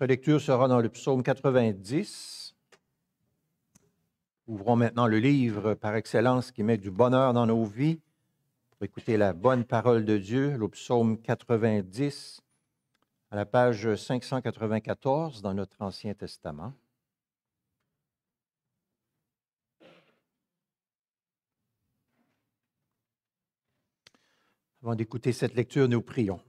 Notre lecture sera dans le psaume 90. Ouvrons maintenant le livre par excellence qui met du bonheur dans nos vies pour écouter la bonne parole de Dieu, le psaume 90, à la page 594 dans notre Ancien Testament. Avant d'écouter cette lecture, nous prions.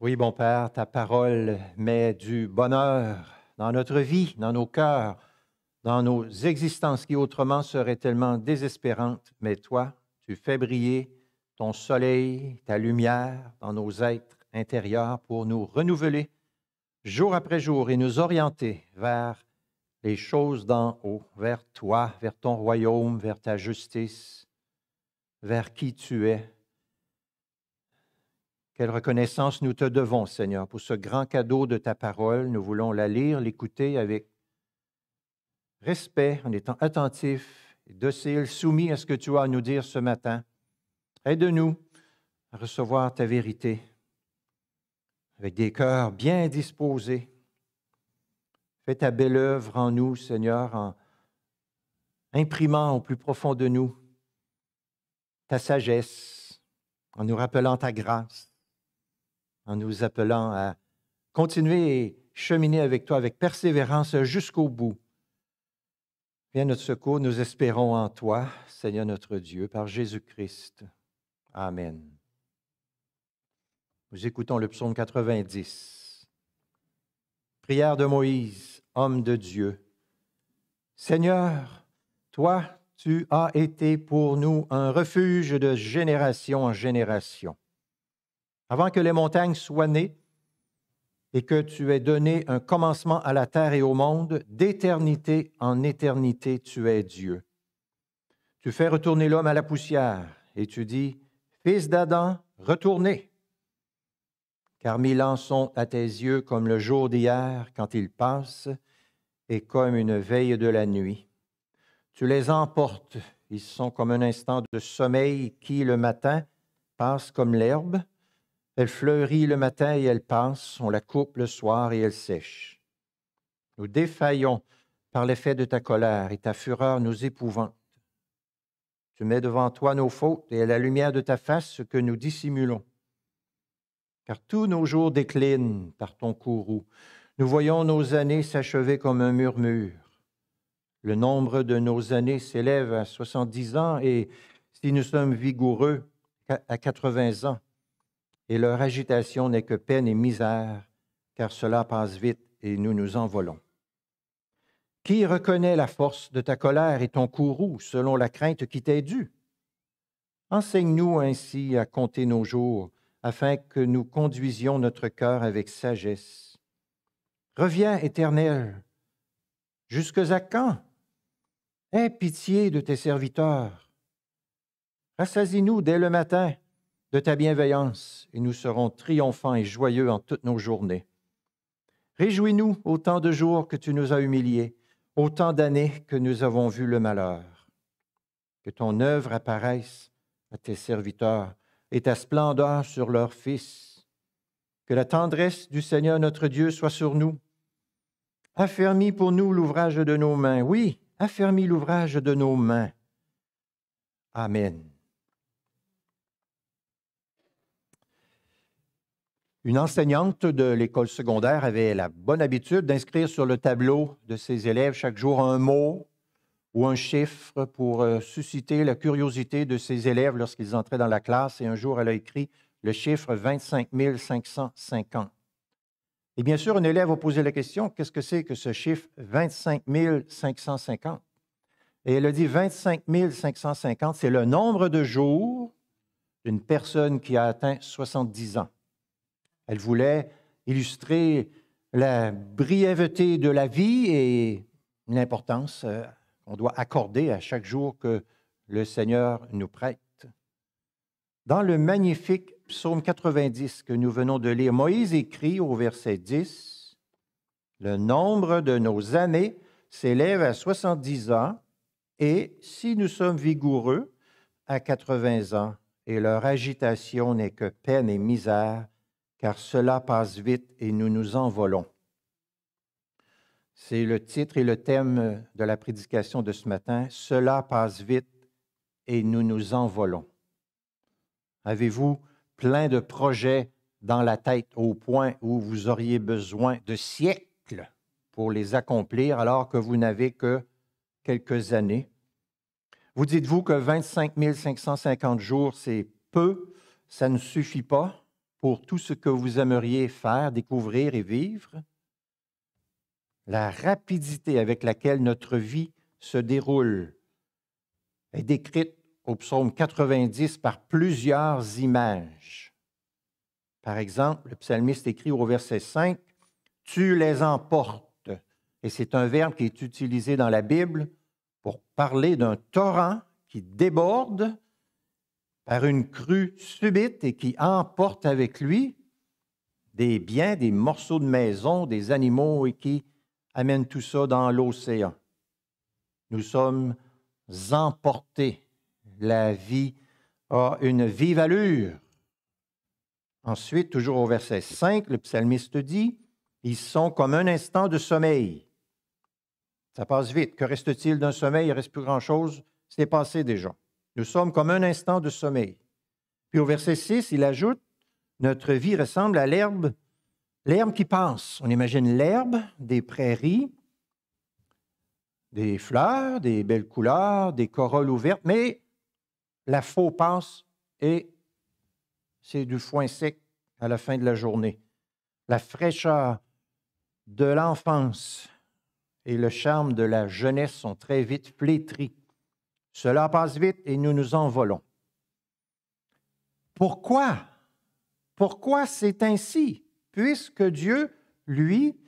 Oui, bon Père, ta parole met du bonheur dans notre vie, dans nos cœurs, dans nos existences qui autrement seraient tellement désespérantes. Mais toi, tu fais briller ton soleil, ta lumière dans nos êtres intérieurs pour nous renouveler jour après jour et nous orienter vers les choses d'en haut, vers toi, vers ton royaume, vers ta justice, vers qui tu es, quelle reconnaissance nous te devons, Seigneur, pour ce grand cadeau de ta parole. Nous voulons la lire, l'écouter avec respect, en étant attentifs et dociles, soumis à ce que tu as à nous dire ce matin. Aide-nous à recevoir ta vérité avec des cœurs bien disposés. Fais ta belle œuvre en nous, Seigneur, en imprimant au plus profond de nous ta sagesse, en nous rappelant ta grâce, en nous appelant à continuer et cheminer avec toi avec persévérance jusqu'au bout. Viens notre secours, nous espérons en toi, Seigneur notre Dieu, par Jésus-Christ. Amen. Nous écoutons le psaume 90. Prière de Moïse, homme de Dieu. Seigneur, toi, tu as été pour nous un refuge de génération en génération avant que les montagnes soient nées, et que tu aies donné un commencement à la terre et au monde, d'éternité en éternité tu es Dieu. Tu fais retourner l'homme à la poussière, et tu dis, Fils d'Adam, retournez, car mille ans sont à tes yeux comme le jour d'hier quand il passe, et comme une veille de la nuit. Tu les emportes, ils sont comme un instant de sommeil qui, le matin, passe comme l'herbe, elle fleurit le matin et elle passe, on la coupe le soir et elle sèche. Nous défaillons par l'effet de ta colère et ta fureur nous épouvante. Tu mets devant toi nos fautes et à la lumière de ta face ce que nous dissimulons. Car tous nos jours déclinent par ton courroux. Nous voyons nos années s'achever comme un murmure. Le nombre de nos années s'élève à 70 ans et si nous sommes vigoureux, à 80 ans et leur agitation n'est que peine et misère, car cela passe vite et nous nous envolons. Qui reconnaît la force de ta colère et ton courroux selon la crainte qui t'est due? Enseigne-nous ainsi à compter nos jours, afin que nous conduisions notre cœur avec sagesse. Reviens, Éternel, jusque à quand? Aie pitié de tes serviteurs. Rassasie-nous dès le matin de ta bienveillance, et nous serons triomphants et joyeux en toutes nos journées. Réjouis-nous autant de jours que tu nous as humiliés, autant d'années que nous avons vu le malheur. Que ton œuvre apparaisse à tes serviteurs et ta splendeur sur leurs fils. Que la tendresse du Seigneur notre Dieu soit sur nous. Affermis pour nous l'ouvrage de nos mains. Oui, affermis l'ouvrage de nos mains. Amen. Une enseignante de l'école secondaire avait la bonne habitude d'inscrire sur le tableau de ses élèves chaque jour un mot ou un chiffre pour euh, susciter la curiosité de ses élèves lorsqu'ils entraient dans la classe. Et un jour, elle a écrit le chiffre 25 550. Et bien sûr, un élève a posé la question, qu'est-ce que c'est que ce chiffre 25 550? Et elle a dit 25 550, c'est le nombre de jours d'une personne qui a atteint 70 ans. Elle voulait illustrer la brièveté de la vie et l'importance euh, qu'on doit accorder à chaque jour que le Seigneur nous prête. Dans le magnifique psaume 90 que nous venons de lire, Moïse écrit au verset 10, Le nombre de nos années s'élève à 70 ans, et si nous sommes vigoureux, à 80 ans, et leur agitation n'est que peine et misère car cela passe vite et nous nous envolons. C'est le titre et le thème de la prédication de ce matin. Cela passe vite et nous nous envolons. Avez-vous plein de projets dans la tête au point où vous auriez besoin de siècles pour les accomplir alors que vous n'avez que quelques années? Vous dites-vous que 25 550 jours, c'est peu, ça ne suffit pas? pour tout ce que vous aimeriez faire, découvrir et vivre, la rapidité avec laquelle notre vie se déroule est décrite au psaume 90 par plusieurs images. Par exemple, le psalmiste écrit au verset 5, Tu les emportes. Et c'est un verbe qui est utilisé dans la Bible pour parler d'un torrent qui déborde par une crue subite et qui emporte avec lui des biens, des morceaux de maison, des animaux et qui amène tout ça dans l'océan. Nous sommes emportés. La vie a une vive allure. Ensuite, toujours au verset 5, le psalmiste dit, Ils sont comme un instant de sommeil. Ça passe vite. Que reste-t-il d'un sommeil? Il ne reste plus grand-chose. C'est passé déjà. Nous sommes comme un instant de sommeil. Puis au verset 6, il ajoute, Notre vie ressemble à l'herbe, l'herbe qui pense. On imagine l'herbe, des prairies, des fleurs, des belles couleurs, des corolles ouvertes, mais la faux pense et c'est du foin sec à la fin de la journée. La fraîcheur de l'enfance et le charme de la jeunesse sont très vite flétris. Cela passe vite et nous nous envolons. Pourquoi? Pourquoi c'est ainsi? Puisque Dieu, lui,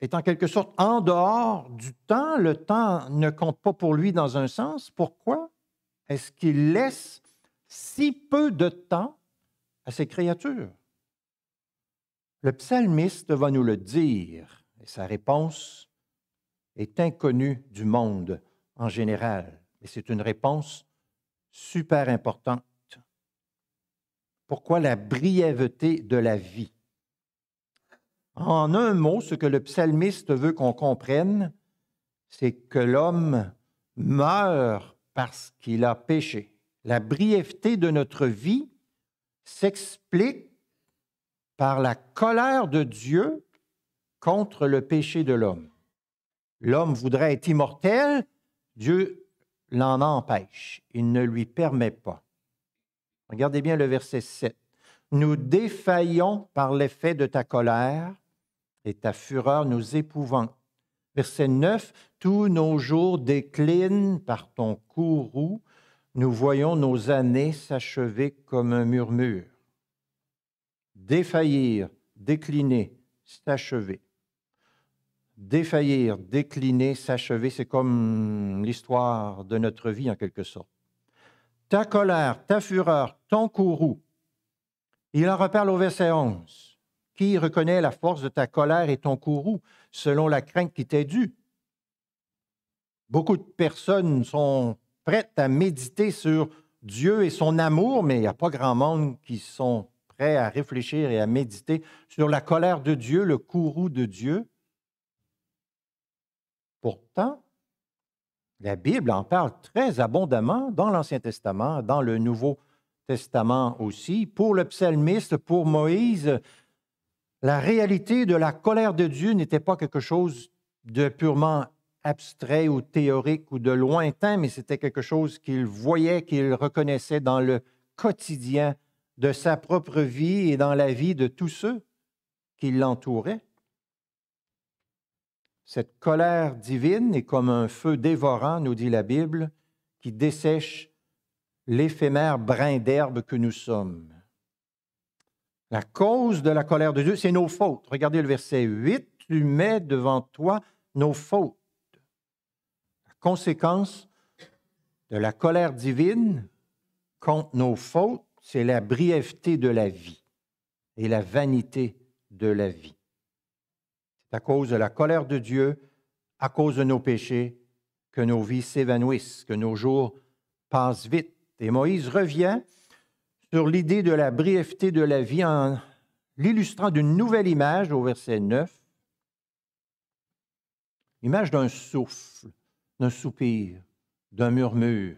est en quelque sorte en dehors du temps, le temps ne compte pas pour lui dans un sens. Pourquoi est-ce qu'il laisse si peu de temps à ses créatures? Le psalmiste va nous le dire, et sa réponse est inconnue du monde en général c'est une réponse super importante. Pourquoi la brièveté de la vie? En un mot, ce que le psalmiste veut qu'on comprenne, c'est que l'homme meurt parce qu'il a péché. La brièveté de notre vie s'explique par la colère de Dieu contre le péché de l'homme. L'homme voudrait être immortel, Dieu l'en empêche, il ne lui permet pas. Regardez bien le verset 7. Nous défaillons par l'effet de ta colère et ta fureur nous épouvante. Verset 9, tous nos jours déclinent par ton courroux, nous voyons nos années s'achever comme un murmure. Défaillir, décliner, s'achever défaillir, décliner, s'achever, c'est comme l'histoire de notre vie en quelque sorte. Ta colère, ta fureur, ton courroux. Il en reparle au verset 11. Qui reconnaît la force de ta colère et ton courroux selon la crainte qui t'est due? Beaucoup de personnes sont prêtes à méditer sur Dieu et son amour, mais il n'y a pas grand monde qui sont prêts à réfléchir et à méditer sur la colère de Dieu, le courroux de Dieu. Pourtant, la Bible en parle très abondamment dans l'Ancien Testament, dans le Nouveau Testament aussi. Pour le psalmiste, pour Moïse, la réalité de la colère de Dieu n'était pas quelque chose de purement abstrait ou théorique ou de lointain, mais c'était quelque chose qu'il voyait, qu'il reconnaissait dans le quotidien de sa propre vie et dans la vie de tous ceux qui l'entouraient. Cette colère divine est comme un feu dévorant, nous dit la Bible, qui dessèche l'éphémère brin d'herbe que nous sommes. La cause de la colère de Dieu, c'est nos fautes. Regardez le verset 8, tu mets devant toi nos fautes. La conséquence de la colère divine contre nos fautes, c'est la brièveté de la vie et la vanité de la vie à cause de la colère de Dieu, à cause de nos péchés, que nos vies s'évanouissent, que nos jours passent vite. Et Moïse revient sur l'idée de la brièveté de la vie en l'illustrant d'une nouvelle image au verset 9. Image d'un souffle, d'un soupir, d'un murmure.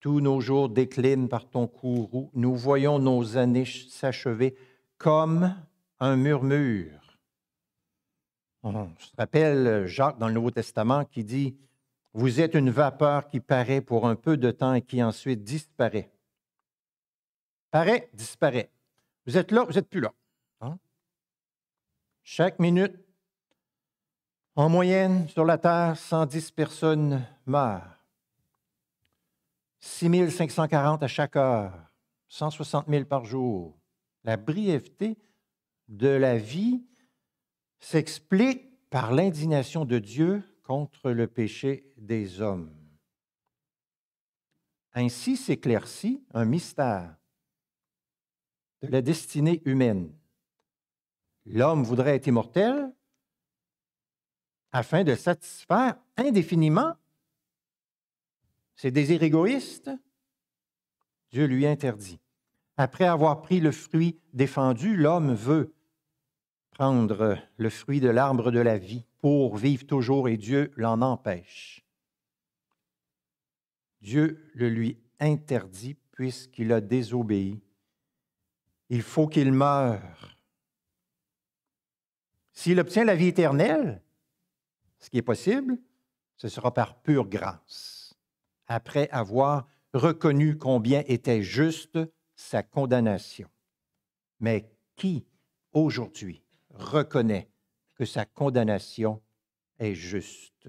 Tous nos jours déclinent par ton courroux, nous voyons nos années s'achever comme un murmure. On mhm. se rappelle Jacques dans le Nouveau Testament qui dit Vous êtes une vapeur qui paraît pour un peu de temps et qui ensuite disparaît. Paraît, disparaît. Vous êtes là, vous n'êtes plus là. Hein? Chaque minute, en moyenne, sur la Terre, 110 personnes meurent. 6 540 à chaque heure, 160 000 par jour. La brièveté de la vie s'explique par l'indignation de Dieu contre le péché des hommes. Ainsi s'éclaircit un mystère de la destinée humaine. L'homme voudrait être immortel afin de satisfaire indéfiniment ses désirs égoïstes. Dieu lui interdit. Après avoir pris le fruit défendu, l'homme veut prendre le fruit de l'arbre de la vie pour vivre toujours et Dieu l'en empêche. Dieu le lui interdit puisqu'il a désobéi. Il faut qu'il meure. S'il obtient la vie éternelle, ce qui est possible, ce sera par pure grâce, après avoir reconnu combien était juste sa condamnation. Mais qui, aujourd'hui, reconnaît que sa condamnation est juste.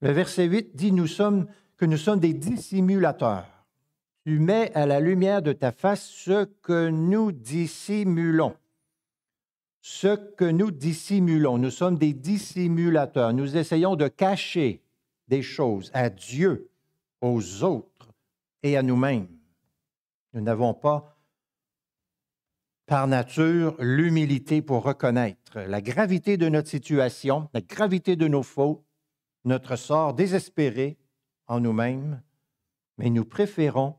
Le verset 8 dit nous sommes, que nous sommes des dissimulateurs. Tu mets à la lumière de ta face ce que nous dissimulons. Ce que nous dissimulons, nous sommes des dissimulateurs. Nous essayons de cacher des choses à Dieu, aux autres et à nous-mêmes. Nous n'avons pas par nature l'humilité pour reconnaître la gravité de notre situation, la gravité de nos fautes, notre sort désespéré en nous-mêmes, mais nous préférons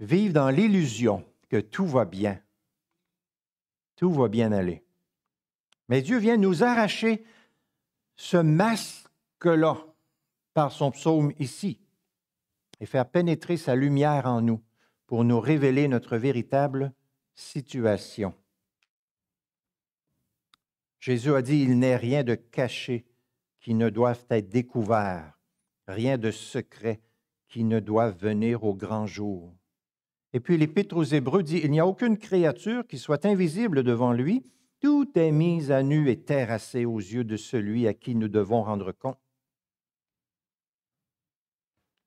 vivre dans l'illusion que tout va bien. Tout va bien aller. Mais Dieu vient nous arracher ce masque-là par son psaume ici et faire pénétrer sa lumière en nous pour nous révéler notre véritable situation. Jésus a dit, il n'est rien de caché qui ne doive être découvert, rien de secret qui ne doive venir au grand jour. Et puis l'Épître aux Hébreux dit, il n'y a aucune créature qui soit invisible devant lui, tout est mis à nu et terrassé aux yeux de celui à qui nous devons rendre compte.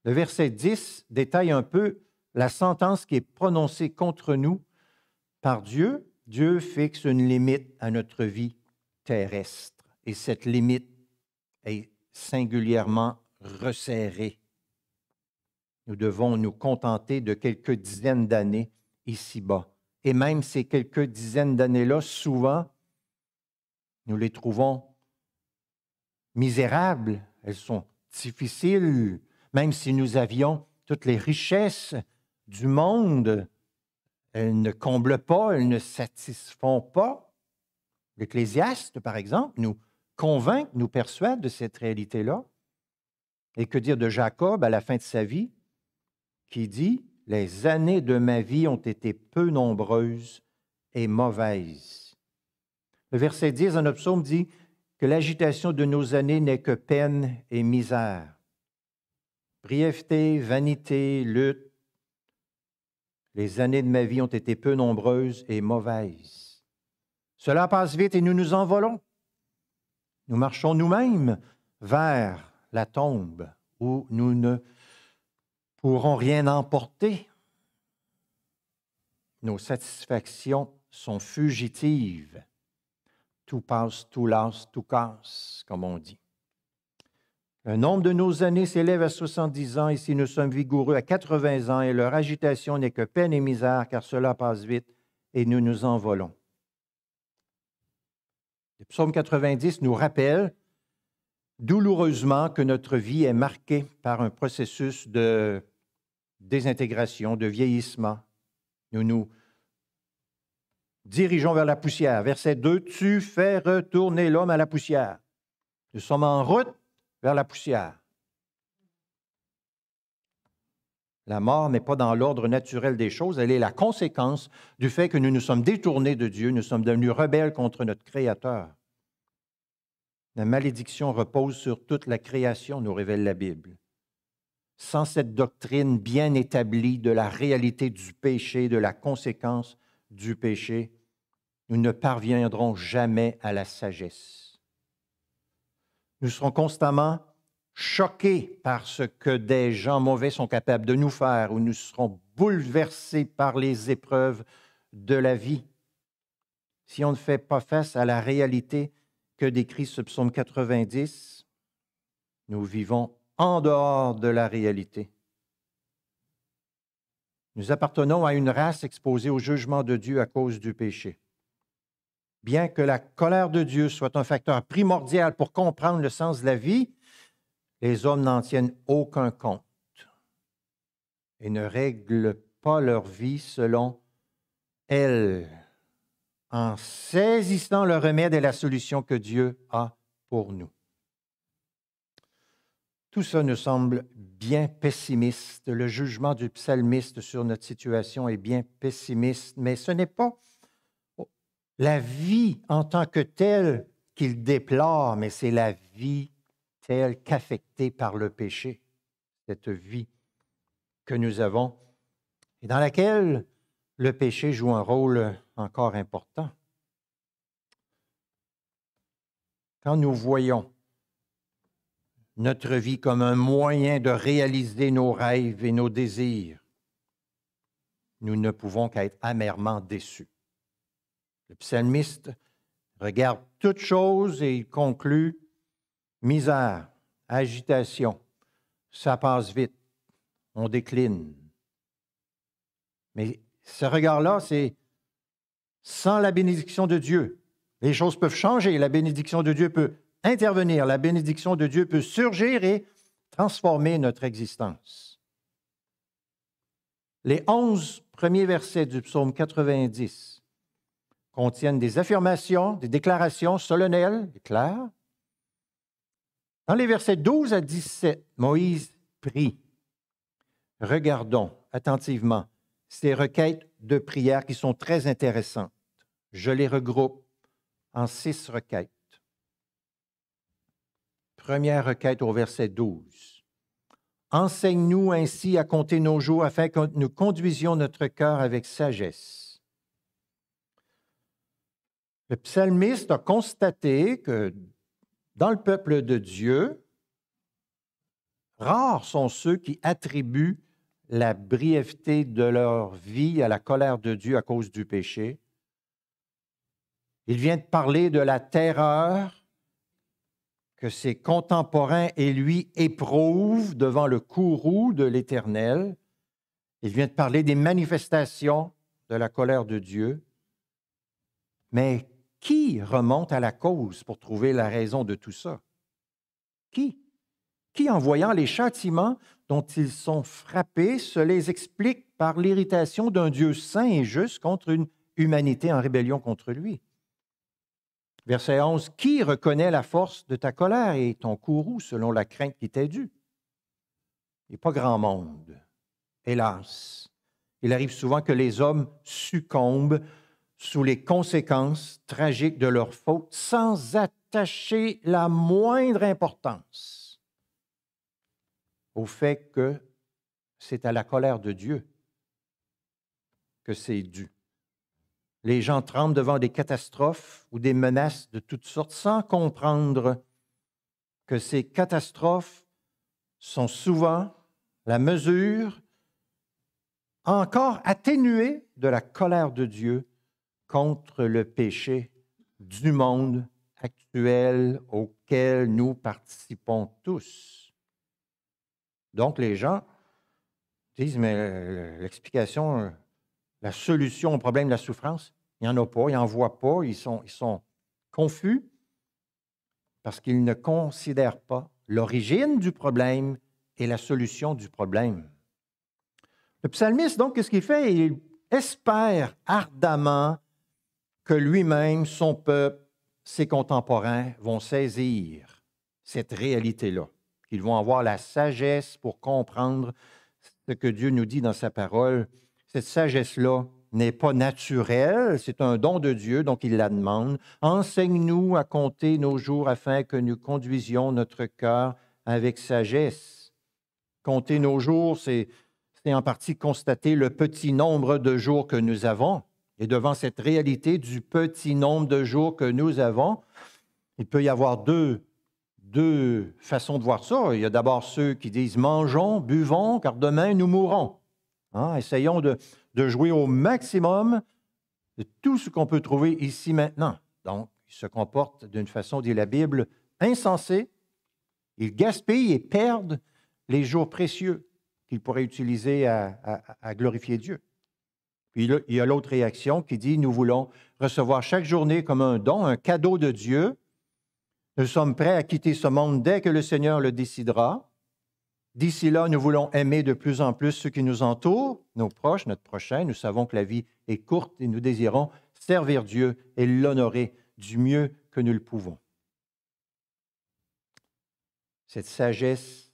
Le verset 10 détaille un peu la sentence qui est prononcée contre nous par Dieu, Dieu fixe une limite à notre vie terrestre. Et cette limite est singulièrement resserrée. Nous devons nous contenter de quelques dizaines d'années ici-bas. Et même ces quelques dizaines d'années-là, souvent, nous les trouvons misérables, elles sont difficiles, même si nous avions toutes les richesses du monde, elles ne comblent pas, elles ne satisfont pas. L'Ecclésiaste, par exemple, nous convainc, nous persuade de cette réalité-là. Et que dire de Jacob à la fin de sa vie, qui dit, Les années de ma vie ont été peu nombreuses et mauvaises. Le verset 10 en psaume dit que l'agitation de nos années n'est que peine et misère. Brièveté, vanité, lutte, les années de ma vie ont été peu nombreuses et mauvaises. Cela passe vite et nous nous envolons. Nous marchons nous-mêmes vers la tombe où nous ne pourrons rien emporter. Nos satisfactions sont fugitives. Tout passe, tout lasse, tout casse, comme on dit. Un nombre de nos années s'élève à 70 ans et si nous sommes vigoureux à 80 ans et leur agitation n'est que peine et misère car cela passe vite et nous nous envolons. Le psaume 90 nous rappelle douloureusement que notre vie est marquée par un processus de désintégration, de vieillissement. Nous nous dirigeons vers la poussière. Verset 2, tu fais retourner l'homme à la poussière. Nous sommes en route vers la poussière. La mort n'est pas dans l'ordre naturel des choses, elle est la conséquence du fait que nous nous sommes détournés de Dieu, nous sommes devenus rebelles contre notre Créateur. La malédiction repose sur toute la création, nous révèle la Bible. Sans cette doctrine bien établie de la réalité du péché, de la conséquence du péché, nous ne parviendrons jamais à la sagesse. Nous serons constamment choqués par ce que des gens mauvais sont capables de nous faire ou nous serons bouleversés par les épreuves de la vie. Si on ne fait pas face à la réalité que décrit ce psaume 90, nous vivons en dehors de la réalité. Nous appartenons à une race exposée au jugement de Dieu à cause du péché bien que la colère de Dieu soit un facteur primordial pour comprendre le sens de la vie, les hommes n'en tiennent aucun compte et ne règlent pas leur vie selon elle, en saisissant le remède et la solution que Dieu a pour nous. Tout ça nous semble bien pessimiste. Le jugement du psalmiste sur notre situation est bien pessimiste, mais ce n'est pas la vie en tant que telle qu'il déplore, mais c'est la vie telle qu'affectée par le péché, cette vie que nous avons et dans laquelle le péché joue un rôle encore important. Quand nous voyons notre vie comme un moyen de réaliser nos rêves et nos désirs, nous ne pouvons qu'être amèrement déçus. Le psalmiste regarde toutes choses et il conclut misère, agitation, ça passe vite, on décline. Mais ce regard-là, c'est sans la bénédiction de Dieu. Les choses peuvent changer, la bénédiction de Dieu peut intervenir, la bénédiction de Dieu peut surgir et transformer notre existence. Les onze premiers versets du psaume 90 contiennent des affirmations, des déclarations solennelles et claires. Dans les versets 12 à 17, Moïse prie. Regardons attentivement ces requêtes de prière qui sont très intéressantes. Je les regroupe en six requêtes. Première requête au verset 12. Enseigne-nous ainsi à compter nos jours afin que nous conduisions notre cœur avec sagesse le psalmiste a constaté que dans le peuple de Dieu, rares sont ceux qui attribuent la brièveté de leur vie à la colère de Dieu à cause du péché. Il vient de parler de la terreur que ses contemporains et lui éprouvent devant le courroux de l'Éternel. Il vient de parler des manifestations de la colère de Dieu. Mais qui remonte à la cause pour trouver la raison de tout ça? Qui? Qui, en voyant les châtiments dont ils sont frappés, se les explique par l'irritation d'un Dieu saint et juste contre une humanité en rébellion contre lui? Verset 11, Qui reconnaît la force de ta colère et ton courroux selon la crainte qui t'est due? Et pas grand monde. Hélas, il arrive souvent que les hommes succombent sous les conséquences tragiques de leur faute, sans attacher la moindre importance au fait que c'est à la colère de Dieu que c'est dû. Les gens tremblent devant des catastrophes ou des menaces de toutes sortes sans comprendre que ces catastrophes sont souvent la mesure encore atténuée de la colère de Dieu contre le péché du monde actuel auquel nous participons tous. Donc les gens disent, mais euh, l'explication, euh, la solution au problème de la souffrance, il n'y en a pas, ils n'en voit pas, ils sont, ils sont confus parce qu'ils ne considèrent pas l'origine du problème et la solution du problème. Le psalmiste, donc, qu'est-ce qu'il fait? Il espère ardemment que lui-même, son peuple, ses contemporains vont saisir cette réalité-là. Ils vont avoir la sagesse pour comprendre ce que Dieu nous dit dans sa parole. Cette sagesse-là n'est pas naturelle, c'est un don de Dieu, donc il la demande. Enseigne-nous à compter nos jours afin que nous conduisions notre cœur avec sagesse. Compter nos jours, c'est en partie constater le petit nombre de jours que nous avons. Et devant cette réalité du petit nombre de jours que nous avons, il peut y avoir deux, deux façons de voir ça. Il y a d'abord ceux qui disent mangeons, buvons, car demain nous mourrons. Hein, essayons de, jouer au maximum de tout ce qu'on peut trouver ici maintenant. Donc, ils se comportent d'une façon, dit la Bible, insensée. Ils gaspillent et perdent les jours précieux qu'ils pourraient utiliser à glorifier Dieu. Puis il y a l'autre réaction qui dit, nous voulons recevoir chaque journée comme un don, un cadeau de Dieu. Nous sommes prêts à quitter ce monde dès que le Seigneur le décidera. D'ici là, nous voulons aimer de plus en plus ceux qui nous entourent, nos proches, notre prochain. Nous savons que la vie est courte et nous désirons servir Dieu et l'honorer du mieux que nous le pouvons. Cette sagesse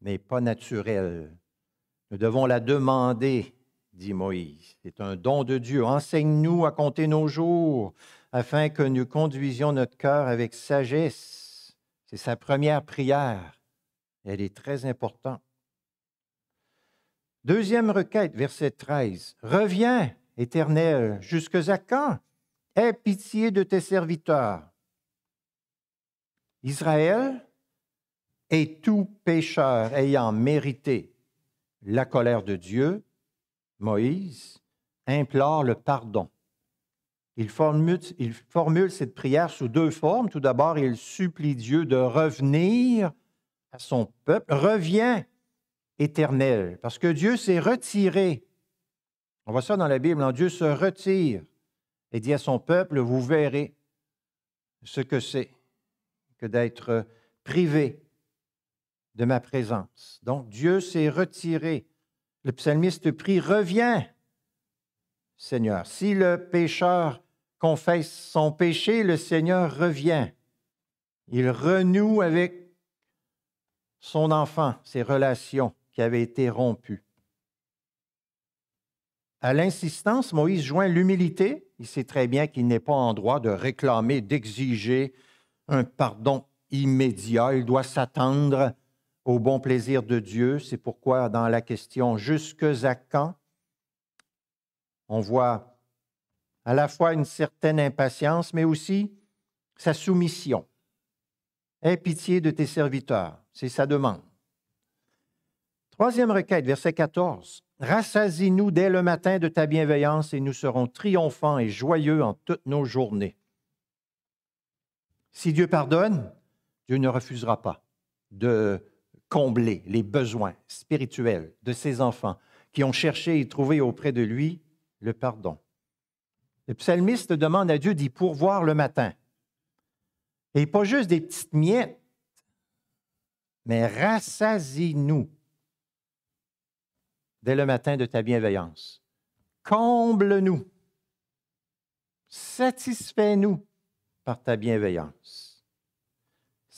n'est pas naturelle. Nous devons la demander dit Moïse. C'est un don de Dieu. Enseigne-nous à compter nos jours afin que nous conduisions notre cœur avec sagesse. C'est sa première prière. Elle est très importante. Deuxième requête, verset 13. Reviens, Éternel, jusque à quand? Aie pitié de tes serviteurs. Israël est tout pécheur ayant mérité la colère de Dieu Moïse implore le pardon. Il formule, cette prière sous deux formes. Tout d'abord, il supplie Dieu de revenir à son peuple. Reviens, éternel, parce que Dieu s'est retiré. On voit ça dans la Bible, hein. Dieu se retire et dit à son peuple, vous verrez ce que c'est que d'être privé de ma présence. Donc Dieu s'est retiré. Le psalmiste prie, reviens, Seigneur. Si le pécheur confesse son péché, le Seigneur revient. Il renoue avec son enfant ses relations qui avaient été rompues. À l'insistance, Moïse joint l'humilité. Il sait très bien qu'il n'est pas en droit de réclamer, d'exiger un pardon immédiat. Il doit s'attendre au bon plaisir de Dieu. C'est pourquoi dans la question jusque à quand, on voit à la fois une certaine impatience, mais aussi sa soumission. Aie pitié de tes serviteurs, c'est sa demande. Troisième requête, verset 14. Rassasie-nous dès le matin de ta bienveillance et nous serons triomphants et joyeux en toutes nos journées. Si Dieu pardonne, Dieu ne refusera pas de combler les besoins spirituels de ses enfants qui ont cherché et trouvé auprès de lui le pardon. Le psalmiste demande à Dieu d'y pourvoir le matin. Et pas juste des petites miettes, mais rassasie-nous dès le matin de ta bienveillance. Comble-nous. Satisfais-nous par ta bienveillance.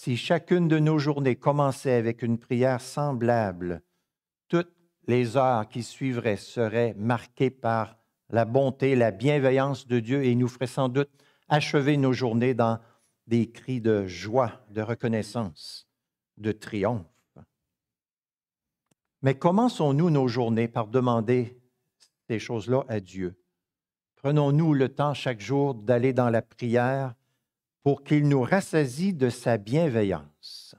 Si chacune de nos journées commençait avec une prière semblable, toutes les heures qui suivraient seraient marquées par la bonté, la bienveillance de Dieu et nous feraient sans doute achever nos journées dans des cris de joie, de reconnaissance, de triomphe. Mais commençons-nous nos journées par demander ces choses-là à Dieu? Prenons-nous le temps chaque jour d'aller dans la prière pour qu'il nous rassasie de sa bienveillance.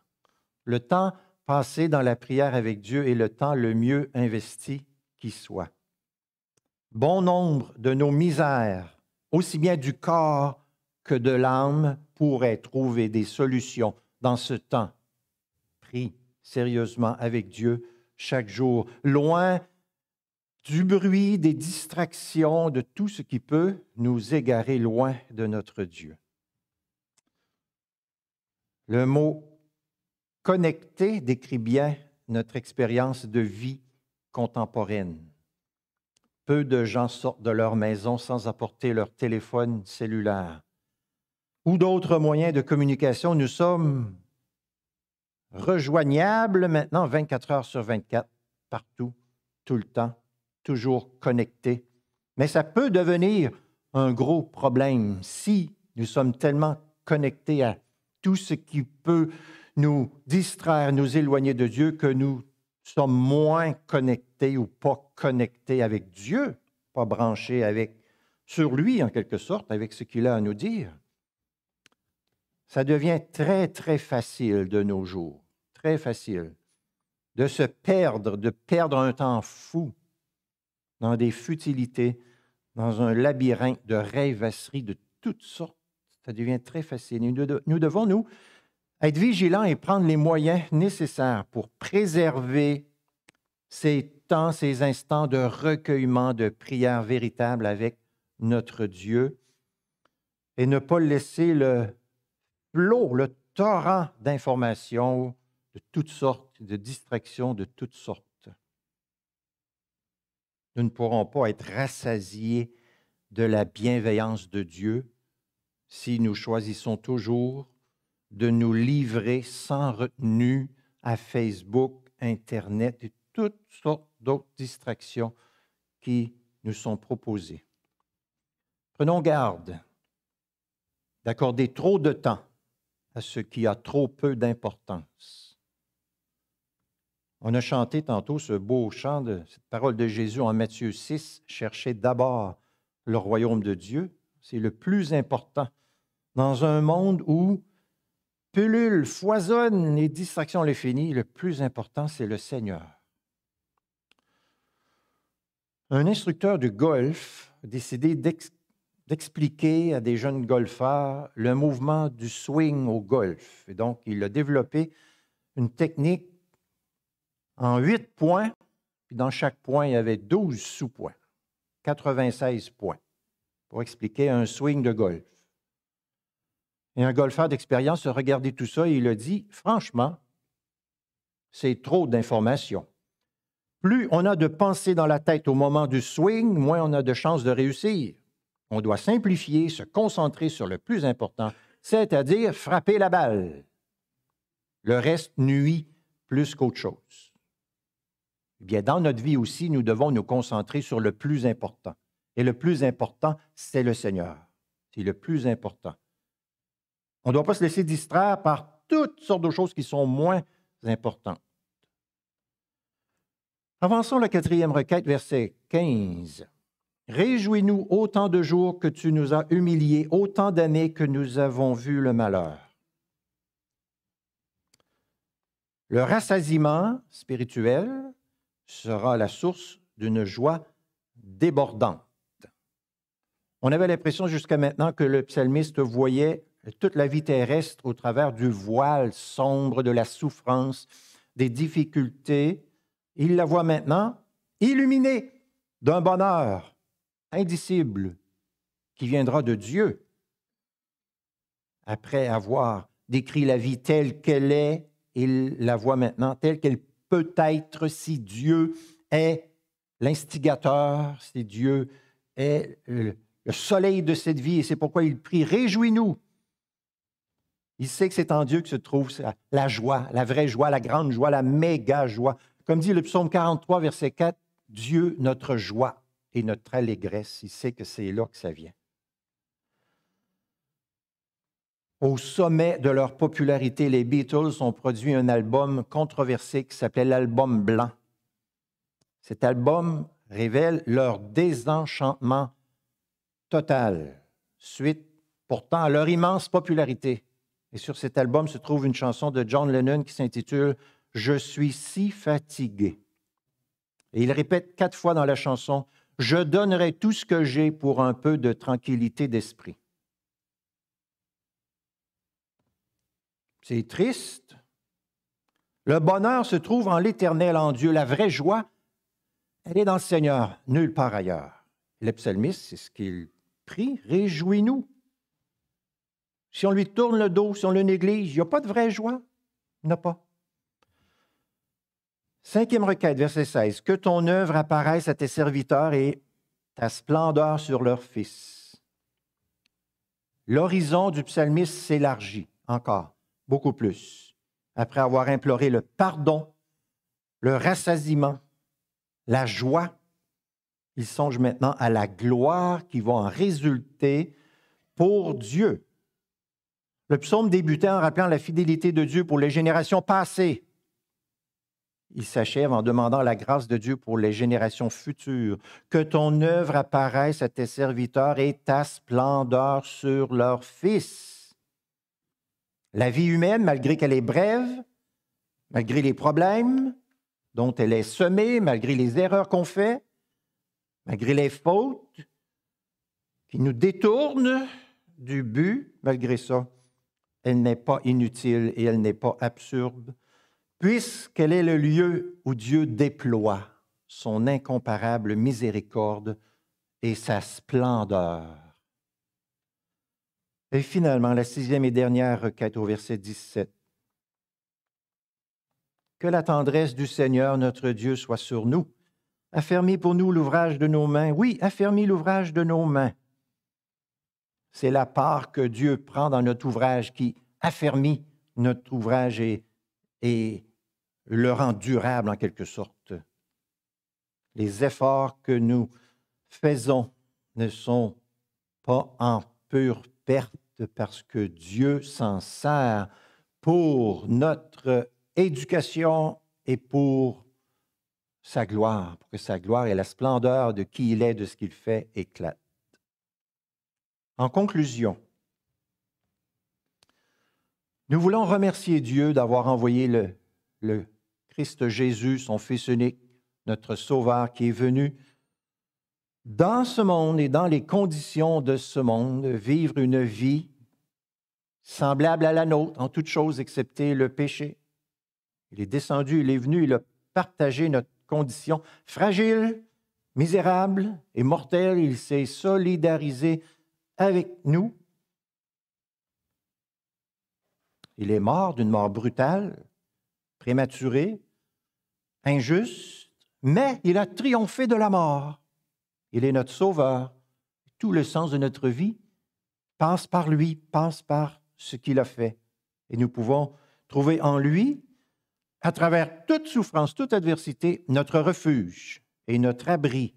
Le temps passé dans la prière avec Dieu est le temps le mieux investi qui soit. Bon nombre de nos misères, aussi bien du corps que de l'âme, pourraient trouver des solutions dans ce temps. Prie sérieusement avec Dieu chaque jour, loin du bruit, des distractions, de tout ce qui peut nous égarer loin de notre Dieu. Le mot connecté décrit bien notre expérience de vie contemporaine. Peu de gens sortent de leur maison sans apporter leur téléphone cellulaire ou d'autres moyens de communication. Nous sommes rejoignables maintenant 24 heures sur 24, partout, tout le temps, toujours connectés. Mais ça peut devenir un gros problème si nous sommes tellement connectés à tout ce qui peut nous distraire, nous éloigner de Dieu, que nous sommes moins connectés ou pas connectés avec Dieu, pas branchés avec, sur lui en quelque sorte, avec ce qu'il a à nous dire. Ça devient très, très facile de nos jours, très facile, de se perdre, de perdre un temps fou dans des futilités, dans un labyrinthe de rêvasseries de toutes sortes ça devient très facile. Nous, devons, nous, être vigilants et prendre les moyens nécessaires pour préserver ces temps, ces instants de recueillement, de prière véritable avec notre Dieu et ne pas laisser le flot, le torrent d'informations de toutes sortes, de distractions de toutes sortes. Nous ne pourrons pas être rassasiés de la bienveillance de Dieu si nous choisissons toujours de nous livrer sans retenue à Facebook, Internet et toutes sortes d'autres distractions qui nous sont proposées. Prenons garde d'accorder trop de temps à ce qui a trop peu d'importance. On a chanté tantôt ce beau chant de cette parole de Jésus en Matthieu 6, cherchez d'abord le royaume de Dieu, c'est le plus important dans un monde où pullulent, foisonnent les distractions, les finis, le plus important, c'est le Seigneur. Un instructeur de golf a décidé d'expliquer à des jeunes golfeurs le mouvement du swing au golf. Et donc, il a développé une technique en huit points, puis dans chaque point, il y avait 12 sous-points, 96 points, pour expliquer un swing de golf. Et un golfeur d'expérience a regardé tout ça et il a dit, franchement, c'est trop d'informations. Plus on a de pensées dans la tête au moment du swing, moins on a de chances de réussir. On doit simplifier, se concentrer sur le plus important, c'est-à-dire frapper la balle. Le reste nuit plus qu'autre chose. Eh bien, dans notre vie aussi, nous devons nous concentrer sur le plus important. Et le plus important, c'est le Seigneur. C'est le plus important. On ne doit pas se laisser distraire par toutes sortes de choses qui sont moins importantes. Avançons la quatrième requête, verset 15. Réjouis-nous autant de jours que tu nous as humiliés, autant d'années que nous avons vu le malheur. Le rassasiement spirituel sera la source d'une joie débordante. On avait l'impression jusqu'à maintenant que le psalmiste voyait toute la vie terrestre au travers du voile sombre de la souffrance, des difficultés. Il la voit maintenant illuminée d'un bonheur indicible qui viendra de Dieu après avoir décrit la vie telle qu'elle est, il la voit maintenant telle qu'elle peut être si Dieu est l'instigateur, si Dieu est le soleil de cette vie. Et c'est pourquoi il prie, Réjouis-nous il sait que c'est en Dieu que se trouve la joie, la vraie joie, la grande joie, la méga joie. Comme dit le psaume 43, verset 4, Dieu, notre joie et notre allégresse, il sait que c'est là que ça vient. Au sommet de leur popularité, les Beatles ont produit un album controversé qui s'appelait l'album blanc. Cet album révèle leur désenchantement total suite pourtant à leur immense popularité. Et sur cet album se trouve une chanson de John Lennon qui s'intitule Je suis si fatigué. Et il répète quatre fois dans la chanson Je donnerai tout ce que j'ai pour un peu de tranquillité d'esprit. C'est triste. Le bonheur se trouve en l'Éternel, en Dieu. La vraie joie, elle est dans le Seigneur, nulle part ailleurs. Le c'est ce qu'il prie Réjouis-nous si on lui tourne le dos, si on le néglige, il n'y a pas de vraie joie. Il n'y a pas. Cinquième requête, verset 16. Que ton œuvre apparaisse à tes serviteurs et ta splendeur sur leurs fils. L'horizon du psalmiste s'élargit encore, beaucoup plus, après avoir imploré le pardon, le rassasiement, la joie. Il songe maintenant à la gloire qui va en résulter pour Dieu le psaume débutait en rappelant la fidélité de Dieu pour les générations passées. Il s'achève en demandant la grâce de Dieu pour les générations futures. Que ton œuvre apparaisse à tes serviteurs et ta splendeur sur leurs fils. La vie humaine, malgré qu'elle est brève, malgré les problèmes dont elle est semée, malgré les erreurs qu'on fait, malgré les fautes qui nous détournent du but, malgré ça, elle n'est pas inutile et elle n'est pas absurde, puisqu'elle est le lieu où Dieu déploie son incomparable miséricorde et sa splendeur. Et finalement, la sixième et dernière requête au verset 17. Que la tendresse du Seigneur notre Dieu soit sur nous, Affermis pour nous l'ouvrage de nos mains, oui, Affermis l'ouvrage de nos mains, c'est la part que Dieu prend dans notre ouvrage qui affermit notre ouvrage et, le rend durable en quelque sorte. Les efforts que nous faisons ne sont pas en pure perte parce que Dieu s'en sert pour notre éducation et pour sa gloire, pour que sa gloire et la splendeur de qui il est, de ce qu'il fait, éclatent. En conclusion, nous voulons remercier Dieu d'avoir envoyé le, Christ Jésus, son Fils unique, notre Sauveur qui est venu dans ce monde et dans les conditions de ce monde, vivre une vie semblable à la nôtre en toutes choses excepté le péché. Il est descendu, il est venu, il a partagé notre condition fragile, misérable et mortelle. Il s'est solidarisé avec nous. Il est mort d'une mort brutale, prématurée, injuste, mais il a triomphé de la mort. Il est notre sauveur. Tout le sens de notre vie passe par lui, passe par ce qu'il a fait. Et nous pouvons trouver en lui, à travers toute souffrance, toute adversité, notre refuge et notre abri.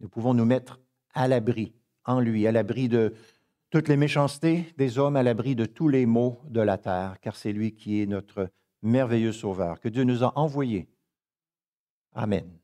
Nous pouvons nous mettre à l'abri en lui, à l'abri de toutes les méchancetés des hommes, à l'abri de tous les maux de la terre, car c'est lui qui est notre merveilleux Sauveur, que Dieu nous a envoyé. Amen.